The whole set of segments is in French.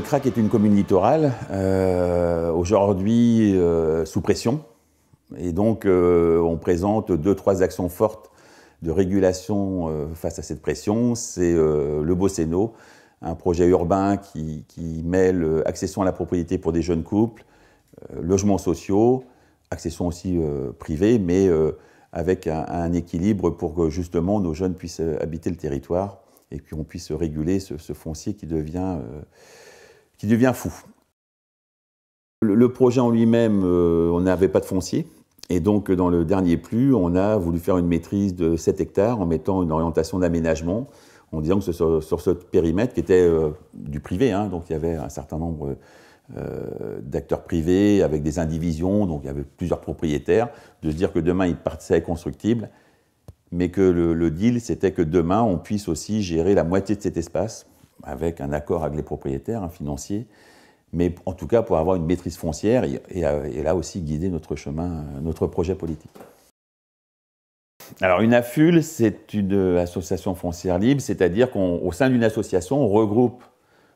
Le CRAC est une commune littorale, euh, aujourd'hui euh, sous pression. Et donc, euh, on présente deux, trois actions fortes de régulation face à cette pression. C'est le Bocéno, un projet urbain qui, mêle accession à la propriété pour des jeunes couples, logements sociaux, accession aussi privée, mais avec un, équilibre pour que justement nos jeunes puissent habiter le territoire et qu'on puisse réguler ce foncier qui devient qui devient fou. Le, projet en lui-même, euh, on n'avait pas de foncier. Et donc, dans le dernier plus, on a voulu faire une maîtrise de 7 hectares en mettant une orientation d'aménagement, en disant que sur, ce périmètre qui était euh, du privé, hein, donc il y avait un certain nombre euh, d'acteurs privés avec des indivisions, donc il y avait plusieurs propriétaires, de se dire que demain, il partait constructible, mais que le deal, c'était que demain, on puisse aussi gérer la moitié de cet espace avec un accord avec les propriétaires, un financier, mais en tout cas pour avoir une maîtrise foncière et, euh, là aussi guider notre chemin, euh, notre projet politique. Alors une AFUL, c'est une euh, association foncière libre, c'est-à-dire qu'au sein d'une association, on regroupe,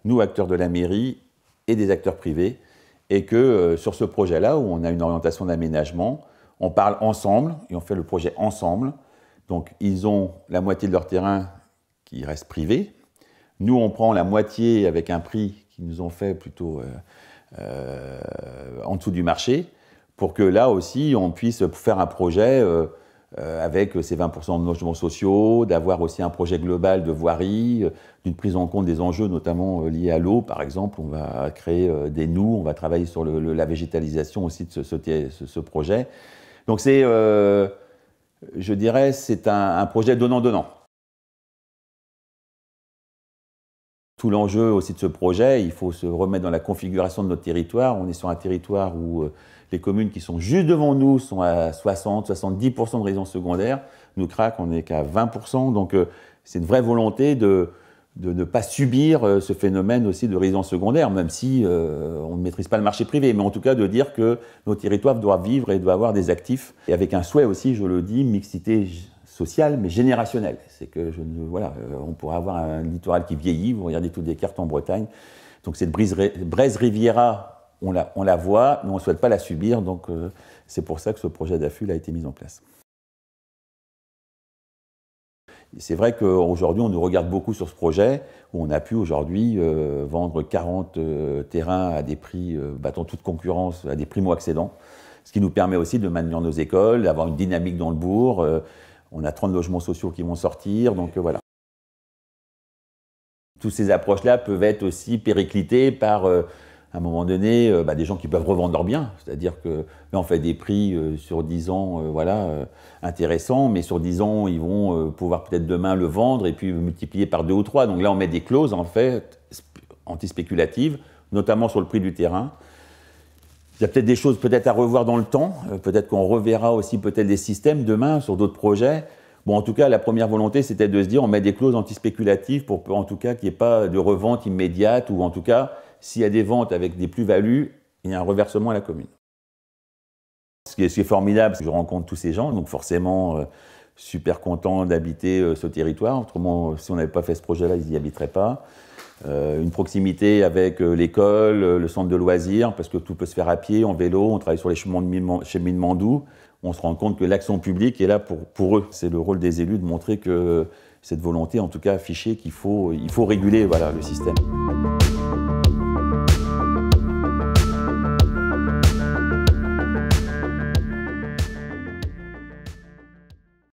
nous acteurs de la mairie et des acteurs privés, et que sur ce projet-là, où on a une orientation d'aménagement, on parle ensemble et on fait le projet ensemble. Donc ils ont la moitié de leur terrain qui reste privé, nous, on prend la moitié avec un prix qui nous ont fait plutôt euh, euh, en dessous du marché, pour que là aussi, on puisse faire un projet euh, avec ces 20% de logements sociaux, d'avoir aussi un projet global de voirie, d'une prise en compte des enjeux notamment liés à l'eau, par exemple. On va créer des nous, on va travailler sur la végétalisation aussi de ce, projet. Donc c'est, je dirais, c'est un projet donnant-donnant. tout l'enjeu aussi de ce projet, il faut se remettre dans la configuration de notre territoire. On est sur un territoire où euh, les communes qui sont juste devant nous sont à 60-70% de résidence secondaires. Nous, craque on n'est qu'à 20%. Donc, euh, c'est une vraie volonté de, ne pas subir euh, ce phénomène aussi de résidence secondaire, même si on ne maîtrise pas le marché privé, mais en tout cas de dire que nos territoires doivent vivre et doivent avoir des actifs, et avec un souhait aussi, je le dis, mixité social, mais générationnel. C'est que voilà, euh, on pourrait avoir un littoral qui vieillit. Vous regardez toutes les cartes en Bretagne. Donc cette braise Riviera, on la, on la voit, mais on ne souhaite pas la subir. Donc euh, c'est pour ça que ce projet d'affût a été mis en place. C'est vrai qu'aujourd'hui, on nous regarde beaucoup sur ce projet, où on a pu aujourd'hui euh, vendre 40 terrains à des prix battant toute concurrence, à des moins accédants ce qui nous permet aussi de maintenir nos écoles, d'avoir une dynamique dans le bourg, on a 30 logements sociaux qui vont sortir, donc euh, voilà. Toutes ces approches-là peuvent être aussi périclitées par, euh, à un moment donné, euh, bah, des gens qui peuvent revendre leurs biens. C'est-à-dire que là, on fait des prix sur 10 ans voilà, intéressants, mais sur 10 ans, ils vont pouvoir peut-être demain le vendre et puis multiplier par deux ou trois. Donc là, on met des clauses, en fait, antispéculatives, notamment sur le prix du terrain. Il y a peut-être des choses peut-être à revoir dans le temps. Euh, peut-être qu'on reverra aussi peut-être des systèmes demain sur d'autres projets. Bon, en tout cas, la première volonté, c'était de se dire, on met des clauses antispéculatives pour, en tout cas, qu'il n'y ait pas de revente immédiate ou, en tout cas, s'il y a des ventes avec des plus-values, il y a un reversement à la commune. Ce qui est, ce qui est formidable, c'est que je rencontre tous ces gens, donc forcément, euh, super content d'habiter euh, ce territoire. Autrement, euh, si on n'avait pas fait ce projet-là, ils n'y habiteraient pas. Euh, une proximité avec l'école, le centre de loisirs, parce que tout peut se faire à pied, en vélo. On travaille sur les chemins de cheminement On se rend compte que l'action publique est là pour, pour eux. C'est le rôle des élus de montrer que cette volonté, en tout cas affichée, qu'il faut, il faut réguler voilà, le système.